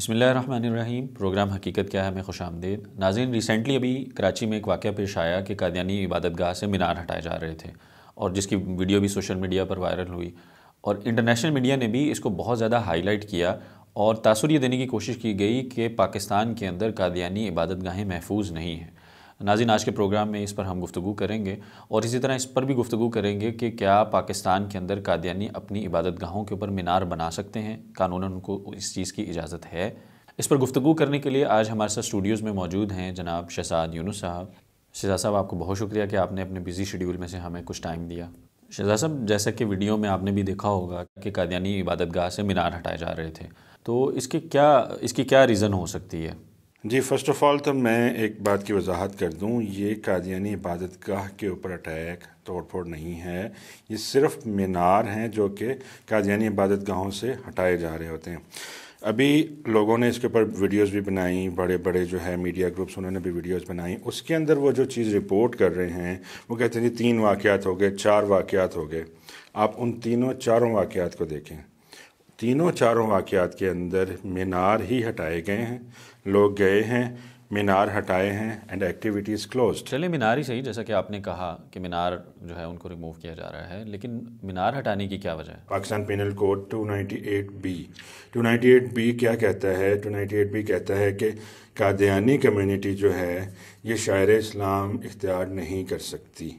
बसमीम प्रोग्राम हकीकत क्या है मैं खुश आमदेद नाजिन रिसेंटली अभी कराची में एक वाक़ पेश आया कि कादियानी इबादत गाह से मीनार हटाए जा रहे थे और जिसकी वीडियो भी सोशल मीडिया पर वायरल हुई और इंटरनेशनल मीडिया ने भी इसको बहुत ज़्यादा हाईलाइट किया और तासुर ये देने की कोशिश की गई कि पाकिस्तान के अंदर कादियानी इबादत गाहें महफूज नहीं हैं नाजिन आज के प्रोग्राम में इस पर हम गुफ्तु करेंगे और इसी तरह इस पर भी गुफ्तु करेंगे कि क्या पाकिस्तान के अंदर कादयानी अपनी इबादत गाहों के ऊपर मीनार बना सकते हैं कानून उनको इस चीज़ की इजाज़त है इस पर गुफ्तु करने के लिए आज हमारे साथ स्टूडियोज़ में मौजूद हैं जनाब शहजाद यूनुस साहब शहजाद साहब आपको बहुत शुक्रिया कि आपने अपने बिज़ी शेड्यूल में से हमें कुछ टाइम दिया शहजाद साहब जैसा कि वीडियो में आपने भी देखा होगा कि कादियानी इबादत गाह से मीनार हटाए जा रहे थे तो इसके क्या इसकी क्या रीज़न हो सकती है जी फ़र्स्ट ऑफ़ ऑल तो मैं एक बात की वजाहत कर दूं ये कादियानी इबादत गाह के ऊपर अटैक तोड़ फोड़ नहीं है ये सिर्फ मीनार हैं जो कि कादियानी इबादत गाहों से हटाए जा रहे होते हैं अभी लोगों ने इसके ऊपर वीडियोस भी बनाई बड़े बड़े जो है मीडिया ग्रुप्स उन्होंने भी वीडियोस बनाई उसके अंदर वो जो चीज़ रिपोर्ट कर रहे हैं वो कहते हैं जी तीन वाक़ हो गए चार वाक़ हो गए आप उन तीनों चारों वाक़ को देखें तीनों चारों वाक़ात के अंदर मीनार ही हटाए गए हैं लोग गए हैं मीनार हटाए हैं एंड एक्टिविटीज़ क्लोज चले मीनार ही सही जैसा कि आपने कहा कि मीनार जो है उनको रिमूव किया जा रहा है लेकिन मीनार हटाने की क्या वजह है Pakistan penal code 298 B 298 B क्या कहता है 298 बी कहता है कि कादयानी कम्युनिटी जो है ये शायर इस्लाम इख्तियार नहीं कर सकती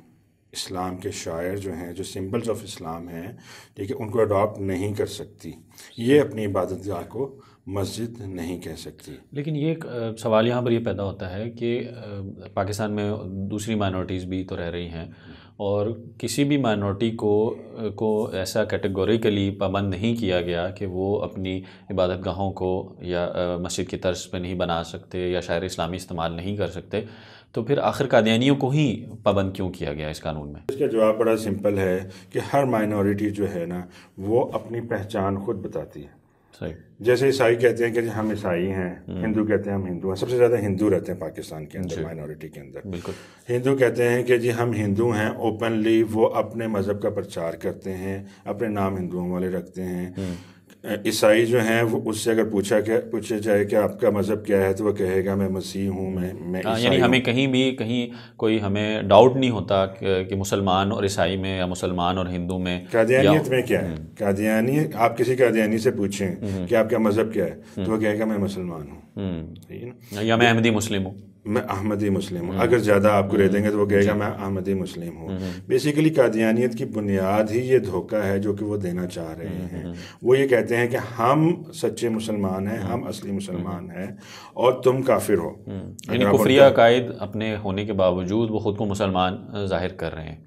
इस्लाम के शायर जो हैं जो सिंबल्स ऑफ इस्लाम हैं ठीक है उनको अडॉप्ट नहीं कर सकती ये अपनी इबादत गाह को मस्जिद नहीं कह सकती लेकिन ये एक सवाल यहाँ पर ये पैदा होता है कि पाकिस्तान में दूसरी माइनॉरिटीज़ भी तो रह रही हैं और किसी भी माइनॉरिटी को को ऐसा कैटेगोरिकली पाबंद नहीं किया गया कि वो अपनी इबादत गाहों को या मस्जिद की तर्ज पर नहीं बना सकते या शायर इस्लामी इस्तेमाल नहीं कर सकते तो फिर आखिर कादियानियों को ही पाबंद क्यों किया गया इस कानून में इसका जवाब बड़ा सिंपल है कि हर माइनॉरिटी जो है ना वो अपनी पहचान खुद बताती है जैसे ईसाई कहते हैं कि हम ईसाई हैं हम्म। हिंदू कहते हैं हम हिंदू हैं सबसे ज़्यादा हिंदू रहते हैं पाकिस्तान के अंदर माइनॉरिटी के अंदर हिंदू कहते हैं कि जी हम हिंदू हैं ओपनली वो अपने मज़हब का प्रचार करते हैं अपने नाम हिंदुओं वाले रखते हैं हम्म। ईसाई जो हैं वो उससे अगर पूछा क्या पूछा जाए कि आपका मज़हब क्या है तो वो कहेगा मैं मसीह हूँ मैं मैं हाँ, यानी हमें कहीं भी कहीं कोई हमें डाउट नहीं होता कि मुसलमान और ईसाई में या मुसलमान और हिंदू में कादियानियत में क्या है हम्म। कादियानी आप किसी कादियानी से पूछें हम्म। कि आपका मज़हब क्या है तो हम्म। वो कहेगा मैं मुसलमान हूँ या मैं अहमदी मुस्लिम हूँ मैं अहमदी मुस्लिम हूँ हम्म। अगर ज़्यादा आपको रह देंगे तो वो कहेगा हम्म। मैं अहमदी मुस्लिम हूँ हम्म। बेसिकली कादियानियत की बुनियाद ही ये धोखा है जो कि वो देना चाह रहे हैं वो ये कहते हैं कि हम सच्चे मुसलमान हैं हम असली मुसलमान हैं और तुम काफिर हो यानी कुफरिया अपने होने के बावजूद वो खुद को मुसलमान जाहिर कर रहे हैं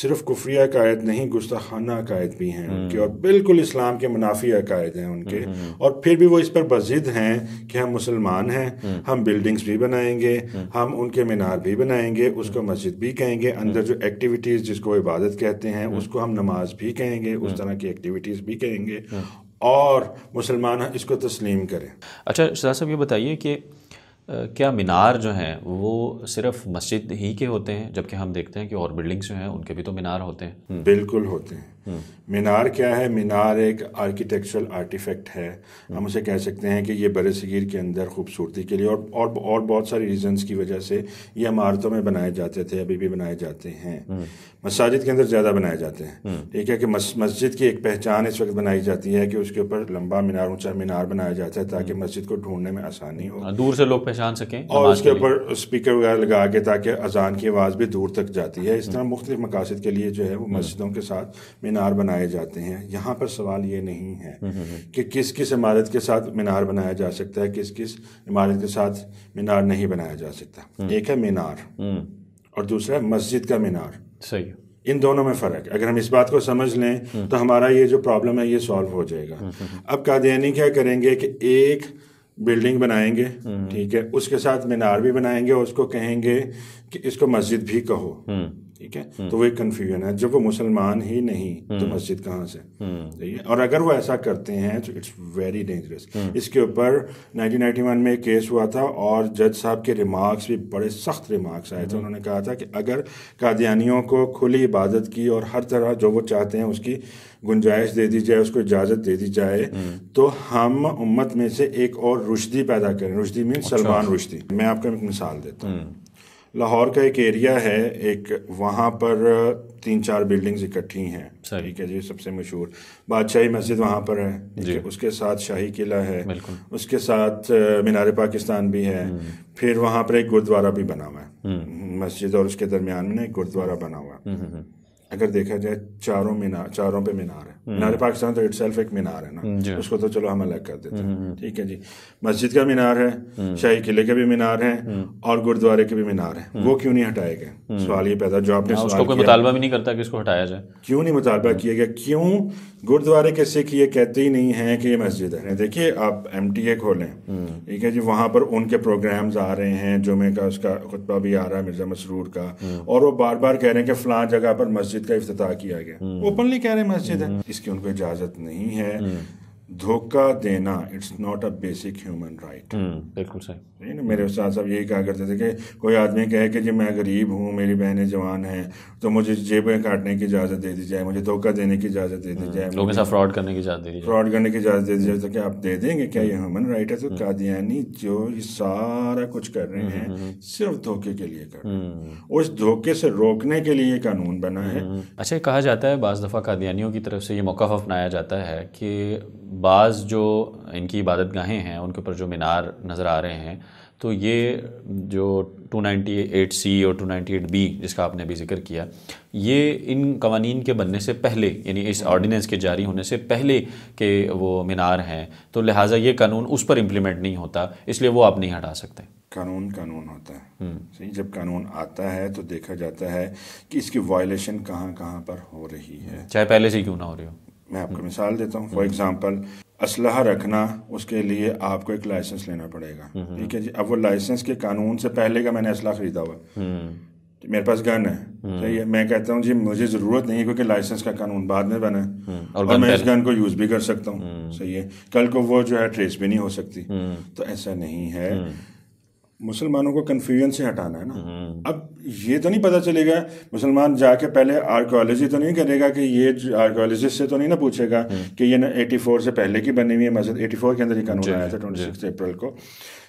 सिर्फ कुफरी अकायद नहीं गुस्ताखाना अकायद भी हैं उनके हम्म। और बिल्कुल इस्लाम के मुनाफी अकायद हैं उनके हम्म, हम्म। और फिर भी वो इस पर बजिद हैं कि हम मुसलमान हैं हम बिल्डिंग्स भी बनाएंगे हम उनके मीनार भी बनाएंगे उसको मस्जिद भी कहेंगे अंदर जो एक्टिविटीज़ जिसको इबादत कहते हैं उसको हम नमाज भी कहेंगे उस तरह की एक्टिविटीज़ भी कहेंगे और मुसलमान इसको तस्लीम करें अच्छा साहब ये बताइए कि क्या मीनार जो हैं वो सिर्फ मस्जिद ही के होते हैं जबकि हम देखते हैं कि और बिल्डिंग्स जो हैं उनके भी तो मीनार होते हैं बिल्कुल होते हैं मीनार क्या है मीनार एक आर्किटेक्चरल आर्टिफैक्ट है हम उसे कह सकते हैं कि ये बर सगीर के अंदर खूबसूरती के लिए और और और बहुत सारी रीजंस की वजह से ये इमारतों में बनाए जाते थे अभी भी बनाए जाते हैं मस्जिद के अंदर ज़्यादा बनाए जाते हैं ठीक है कि मस्जिद की एक पहचान इस वक्त बनाई जाती है कि उसके ऊपर लंबा मीनार ऊंचा मीनार बनाया जाता है ताकि मस्जिद को ढूंढने में आसानी हो हाँ, दूर से लोग पहचान सकें और उसके ऊपर स्पीकर वगैरह लगा के ताकि अजान की आवाज़ भी दूर तक जाती है इस तरह मुख्तलिफ मकासद के लिए जो है वो मस्जिदों के साथ मीनार मीनार बनाए जाते हैं यहाँ पर सवाल ये नहीं है हम्म, हम्म, हम्म। कि किस किस इमारत के साथ मीनार बनाया जा सकता है किस किस इमारत के साथ मीनार नहीं बनाया जा सकता एक है मीनार और दूसरा है मस्जिद का मीनार सही इन दोनों में फ़र्क है अगर हम इस बात को समझ लें तो हमारा ये जो प्रॉब्लम है ये सॉल्व हो जाएगा अब कादियानी क्या करेंगे कि एक बिल्डिंग बनाएंगे ठीक है उसके साथ मीनार भी बनाएंगे और उसको कहेंगे कि इसको मस्जिद भी कहो ठीक है हम्म। तो वो एक कन्फ्यूजन है जब वो मुसलमान ही नहीं तो हम्म। मस्जिद कहाँ से ठीक हम्म। है और अगर वो ऐसा करते हैं तो इट्स वेरी डेंजरस इसके ऊपर 1991 में एक केस हुआ था और जज साहब के रिमार्क्स भी बड़े सख्त रिमार्क्स आए थे उन्होंने कहा था कि अगर कादियानियों को खुली इबादत की और हर तरह जो वो चाहते हैं उसकी गुंजाइश दे दी जाए उसको इजाज़त दे दी जाए तो हम उम्मत में से एक और रुशदी पैदा करें रुशदी मीन अच्छा। सलमान रुशदी मैं आपको एक मिसाल देता हूँ लाहौर का एक एरिया है एक वहाँ पर तीन चार बिल्डिंग्स इकट्ठी हैं ठीक है जी सबसे मशहूर बादशाही मस्जिद वहाँ पर है उसके साथ शाही किला है उसके साथ मीनार पाकिस्तान भी है हम्म। फिर वहाँ पर एक गुरुद्वारा भी बना हुआ है हम्म। हम्म, मस्जिद और उसके दरमियान में एक गुरुद्वारा बना हुआ है अगर देखा जाए चारों मीनार चारों पे मीनार है हम्म। मीनार पाकिस्तान तो इट एक मीनार है ना हम्म, उसको तो चलो हम अलग कर देते हैं हम्म, ठीक है जी मस्जिद का मीनार है शाही किले के भी मीनार हैं और गुरुद्वारे के भी मीनार हैं वो क्यों नहीं हटाए गए सवाल ये पैदा जो आपने हाँ, सवाल कोई मुतालबा भी नहीं करता कि इसको हटाया जाए क्यों नहीं मुतालबा किया गया क्यों गुरुद्वारे के सिख ये कहते ही नहीं है कि ये मस्जिद है देखिए आप एम टी ए खोलें ठीक है जी वहाँ पर उनके प्रोग्राम्स आ रहे हैं जुमे का उसका खुतबा भी आ रहा है मिर्जा मसरूर का और वो बार बार कह रहे हैं कि फलां जगह पर मस्जिद का अफ्ताह किया गया ओपनली कह रहे हैं मस्जिद है की उनको इजाज़त नहीं है हम्म। धोखा देना it's not a basic human right बिल्कुल सही ना मेरे साथ साहब यही कहा करते थे कि कोई आदमी कहे कि जी मैं गरीब हूँ मेरी बहनें जवान हैं तो मुझे जेबें काटने की इजाज़त दे दी जाए मुझे धोखा देने की इजाज़त हम्म, दे दी जाए लोगों साथ फ्रॉड करने की इजाज़त दे दी फ्रॉड करने की इजाज़त दे दी जाए तो क्या आप दे देंगे क्या ये ह्यूमन राइट है तो हम्म। कादियानी जो ये सारा कुछ कर रहे हम्म, हैं सिर्फ धोखे के लिए कर रहे उस धोखे से रोकने के लिए कानून बना है अच्छा कहा जाता है बज़ दफ़ा कादियानियों की तरफ से ये मौका अपनाया जाता है कि बाज़ जो इनकी इबादत गाहें हैं उनके ऊपर जो मीनार नज़र आ रहे हैं तो ये जो 298 सी और 298 बी जिसका आपने अभी जिक्र किया ये इन कवानी के बनने से पहले यानी इस ऑर्डीनेंस के जारी होने से पहले के वो मीनार हैं तो लिहाजा ये कानून उस पर इम्प्लीमेंट नहीं होता इसलिए वो आप नहीं हटा सकते कानून कानून होता है हम्म। सही जब कानून आता है तो देखा जाता है कि इसकी वायलेशन कहाँ कहाँ पर हो रही है चाहे पहले से क्यों ना हो रही हो मैं आपको हम्म। मिसाल देता हूँ फॉर एग्ज़ाम्पल असलाह रखना उसके लिए आपको एक लाइसेंस लेना पड़ेगा हम्म, हम्म। ठीक है जी अब वो लाइसेंस के कानून से पहले का मैंने असला खरीदा हुआ तो मेरे पास गन है सही है मैं कहता हूँ जी मुझे ज़रूरत नहीं है क्योंकि लाइसेंस का कानून बाद में बना है और, और मैं इस गन को यूज़ भी कर सकता हूँ सही है कल को वो जो है ट्रेस भी नहीं हो सकती तो ऐसा नहीं है मुसलमानों को कन्फ्यूजन से हटाना है ना हम्म। अब ये तो नहीं पता चलेगा मुसलमान जाके पहले आर्कोलॉजी तो नहीं करेगा कि ये आर्कोलॉजिस्ट से तो नहीं ना पूछेगा हम्म। कि ये ना 84 से पहले की बनी हुई है मस्जिद 84 के अंदर ही कानून आया था 26 अप्रैल को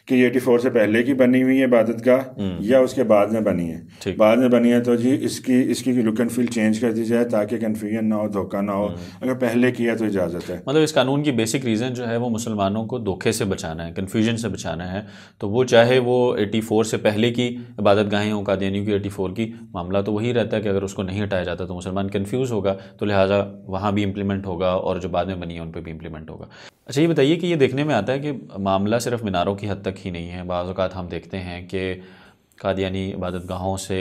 कि एटी फोर से पहले की बनी हुई है इबादत का हम्म। या उसके बाद में बनी है बाद में बनी है तो जी इसकी इसकी लुक एंड फील चेंज कर दी जाए ताकि कन्फ्यूजन ना हो धोखा ना हो हम्म। अगर पहले किया तो इजाज़त है मतलब इस कानून की बेसिक रीज़न जो है वो मुसलमानों को धोखे से बचाना है कन्फ्यूजन से बचाना है तो वो चाहे वो एटी फोर से पहले की इबादत गाहें हो कादियन की एटी फोर की मामला तो वही रहता है कि अगर उसको नहीं हटाया जाता तो मुसलमान कन्फ्यूज़ होगा तो लिहाजा वहाँ भी इम्प्लीमेंट होगा और जो बाद में बनी है उन पर भी इम्प्लीमेंट होगा अच्छा ये बताइए कि ये देखने में आता है कि मामला सिर्फ मीनारों की हद तक ही नहीं है बाज़ात हम देखते हैं कि कादियानी इबादत गाहों से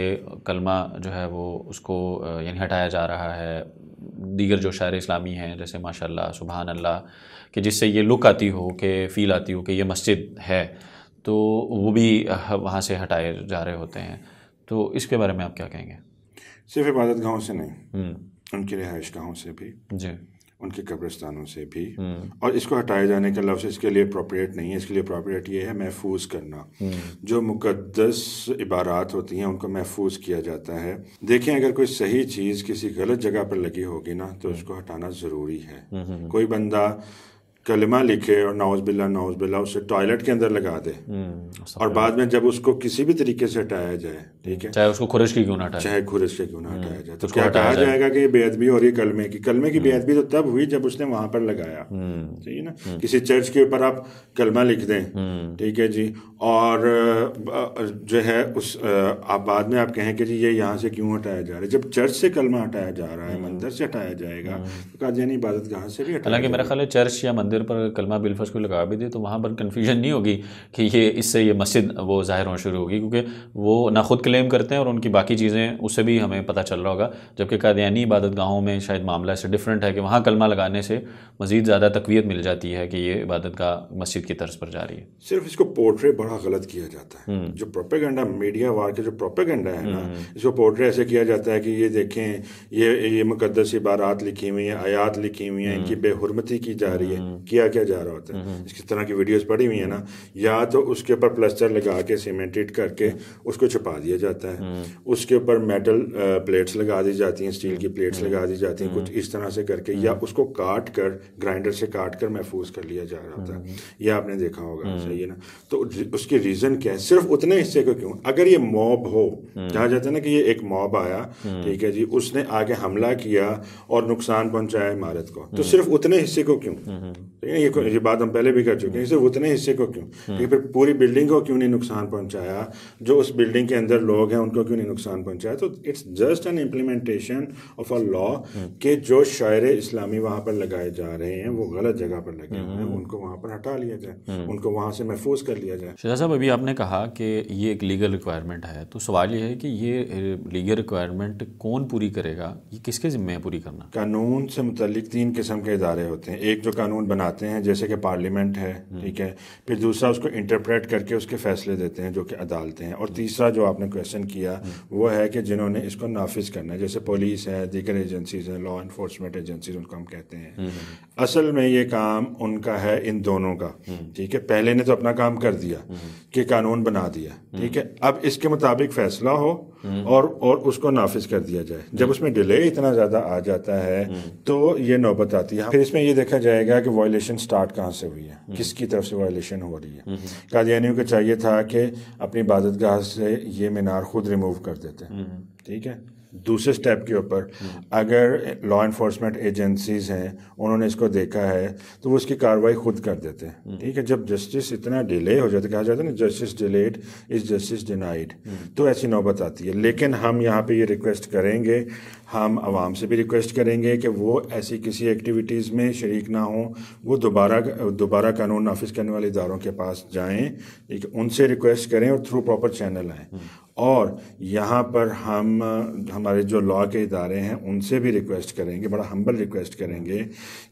कलमा जो है वो उसको यानी हटाया जा रहा है दीगर जो शायर इस्लामी हैं जैसे माशाल्लाह सुबहान अल्लाह कि जिससे ये लुक आती हो कि फ़ील आती हो कि ये मस्जिद है तो वो भी वहाँ से हटाए जा रहे होते हैं तो इसके बारे में आप क्या कहेंगे सिर्फ इबादत गाहों से नहीं हम्म। उनकी रिहाइश गाहों से भी जी उनके कब्रिस्तानों से भी हम्म। और इसको हटाए जाने का लफ्ज़ इसके लिए अप्रोप्रिएट नहीं है इसके लिए अप्रोप्रिएट ये है महफूज करना हम्म। जो मुकदस इबारात होती हैं उनको महफूज किया जाता है देखें अगर कोई सही चीज़ किसी गलत जगह पर लगी होगी ना तो हम्म। उसको हटाना ज़रूरी है कोई बंदा कलमा लिखे और बिल्ला नाउस बिल्ला उसे टॉयलेट के अंदर लगा दे हम्म, और बाद में जब उसको किसी भी तरीके से हटाया जाए ठीक है चाहे उसको खुरश की क्यों ना हटाए चाहे खुरश के क्यों ना हम्म, हटाया जाए तो क्या कहा जाएगा कि बेदबी बेअदबी ये कलमे की कलमे की हम्म। बेअदबी तो तब हुई जब उसने वहां पर लगाया ठीक है ना किसी चर्च के ऊपर आप कलमा लिख दें ठीक है जी और जो है उस आप बाद में आप कहें कि जी ये यहाँ से क्यों हटाया जा रहा है जब चर्च से कलमा हटाया जा रहा है मंदिर से हटाया जाएगा तो कादियानी इबादत कहाँ से भी हटाया हालांकि मेरा ख्याल है चर्च या मंदिर देर पर कलमा बिलफर्ज को लगा भी दे तो वहाँ पर कन्फ्यूजन नहीं होगी कि ये इससे ये मस्जिद वो ज़ाहिर होना शुरू होगी क्योंकि वो ना खुद क्लेम करते हैं और उनकी बाकी चीज़ें उससे भी हमें पता चल रहा होगा जबकि कादयानी इबादत गाहों में शायद मामला इससे डिफरेंट है कि वहाँ कलमा लगाने से मज़ीद ज़्यादा तकवीत मिल जाती है कि ये इबादत का मस्जिद की तर्ज पर जा रही है सिर्फ इसको पोर्ट्रे बड़ा गलत किया जाता है हम्म। जो प्रोपेगेंडा मीडिया वार के जो प्रोपेगेंडा है ना हम्म। इसको पोर्ट्रे ऐसे किया जाता है कि ये देखें ये ये मुकदस इबारात लिखी हुई हैं आयात लिखी हुई हैं इनकी हम्म। बेहरमती की जा रही है किया क्या जा रहा होता है इस हम्म। तरह की वीडियोस पड़ी हुई है ना या तो उसके ऊपर प्लस्टर लगा के सीमेंटेड करके उसको छुपा दिया जाता है हम्म। उसके ऊपर मेटल प्लेट्स लगा दी जाती हैं स्टील की प्लेट्स हम्म। लगा दी जाती हैं कुछ इस तरह से करके या उसको काट कर ग्राइंडर से काट कर महफूज कर लिया जा रहा होता है यह आपने देखा होगा सही है ना तो उसकी रीज़न क्या है सिर्फ उतने हिस्से को क्यों अगर ये मॉब हो कहा जाता है ना कि ये एक मॉब आया ठीक है जी उसने आगे हमला किया और नुकसान पहुंचाया इमारत को तो सिर्फ उतने हिस्से को क्यों ये ये बात हम पहले भी कर चुके हैं सिर्फ उतने हिस्से को क्यों हम्म। क्योंकि फिर पूरी बिल्डिंग को क्यों नहीं नुकसान पहुंचाया जो उस बिल्डिंग के अंदर लोग हैं उनको क्यों नहीं नुकसान पहुंचाया तो it's just an implementation of a law के जो शायर इस्लामी वहाँ पर लगाए जा रहे हैं वो गलत जगह पर लगे हुए हैं हम्म। उनको वहाँ पर हटा लिया जाए हम्म। उनको वहाँ से महफूज कर लिया जाए शाह साहब अभी आपने कहा कि ये एक लीगल रिक्वायरमेंट है तो सवाल ये है कि ये लीगल रिक्वायरमेंट कौन पूरी करेगा ये किसके जिम्मे पूरी करना कानून से मुतलिक तीन किस्म के इदारे होते हैं एक जो कानून बना आते हैं जैसे कि पार्लियामेंट है हम्म। ठीक है फिर दूसरा उसको इंटरप्रेट करके उसके फैसले देते हैं जो कि अदालतें हैं और हम्म। तीसरा जो आपने क्वेश्चन किया हम्म। वो है कि जिन्होंने इसको नाफिज करना है जैसे पुलिस है दीगर एजेंसीज हैं लॉ इन्फोर्समेंट एजेंसीज उनको हम कहते हैं असल में ये काम उनका है इन दोनों का ठीक है पहले ने तो अपना काम कर दिया कि कानून बना दिया ठीक है अब इसके मुताबिक फैसला हो और और उसको नाफिज कर दिया जाए जब उसमें डिले इतना ज़्यादा आ जाता है तो ये नौबत आती है फिर इसमें ये देखा जाएगा कि वॉयल वायलेशन स्टार्ट कहाँ से हुई है हम्म। किसकी तरफ से वायलेशन हो रही है कादियानियों हम्म। को चाहिए था कि अपनी इबादत गाह से ये मीनार खुद रिमूव कर देते हम्म। ठीक है दूसरे स्टेप के ऊपर अगर लॉ इन्फोर्समेंट एजेंसीज हैं उन्होंने इसको देखा है तो वो उसकी कार्रवाई खुद कर देते हैं हम्म। ठीक है जब जस्टिस इतना डिले हो जाता कहा जाता है ना justice delayed is justice denied तो ऐसी नौबत आती है लेकिन हम यहाँ पे ये रिक्वेस्ट करेंगे हम आवाम से भी रिक्वेस्ट करेंगे कि वो ऐसी किसी एक्टिविटीज़ में शरीक ना हों वो दोबारा दोबारा कानून नाफिज करने वाले इदारों के पास जाएँ ठीक उनसे रिक्वेस्ट करें और थ्रू प्रॉपर चैनल आएँ और यहाँ पर हम हमारे जो लॉ के इदारे हैं उनसे भी रिक्वेस्ट करेंगे बड़ा हम्बल रिक्वेस्ट करेंगे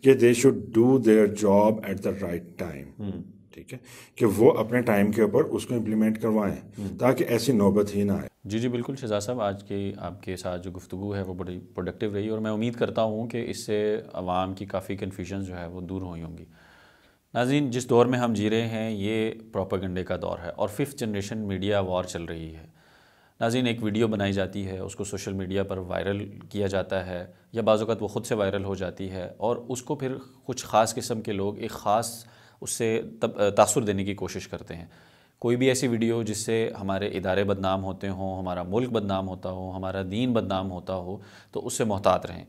कि they should do their job at the right time ठीक है कि वो अपने टाइम के ऊपर उसको इम्प्लीमेंट करवाएं हम्म। ताकि ऐसी नौबत ही ना आए जी जी बिल्कुल शहजाद साहब आज के आपके साथ जो गुफ्तु है वो बड़ी प्रोडक्टिव रही और मैं उम्मीद करता हूँ कि इससे आवाम की काफ़ी कन्फ्यूजन जो है वो दूर हुई होंगी नाजीन जिस दौर में हम जी रहे हैं ये प्रोपागंडे का दौर है और फिफ्थ जनरेशन मीडिया वॉर चल रही है नाजीन एक वीडियो बनाई जाती है उसको सोशल मीडिया पर वायरल किया जाता है या बाज़त वो ख़ुद से वायरल हो जाती है और उसको फिर कुछ ख़ास किस्म के लोग एक ख़ास उससे तब तासर देने की कोशिश करते हैं कोई भी ऐसी वीडियो जिससे हमारे इदारे बदनाम होते हों हमारा मुल्क बदनाम होता हो हमारा दीन बदनाम होता हो तो उससे मोहतात रहें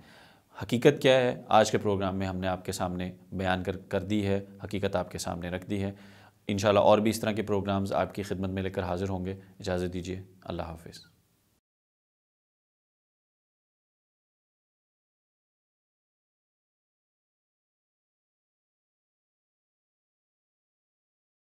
हकीकत क्या है आज के प्रोग्राम में हमने आपके सामने बयान कर कर दी है हकीकत आपके सामने रख दी है इन और भी इस तरह के प्रोग्राम्स आपकी खिदमत में लेकर हाज़िर होंगे इजाज़त दीजिए अल्लाह हाफिज़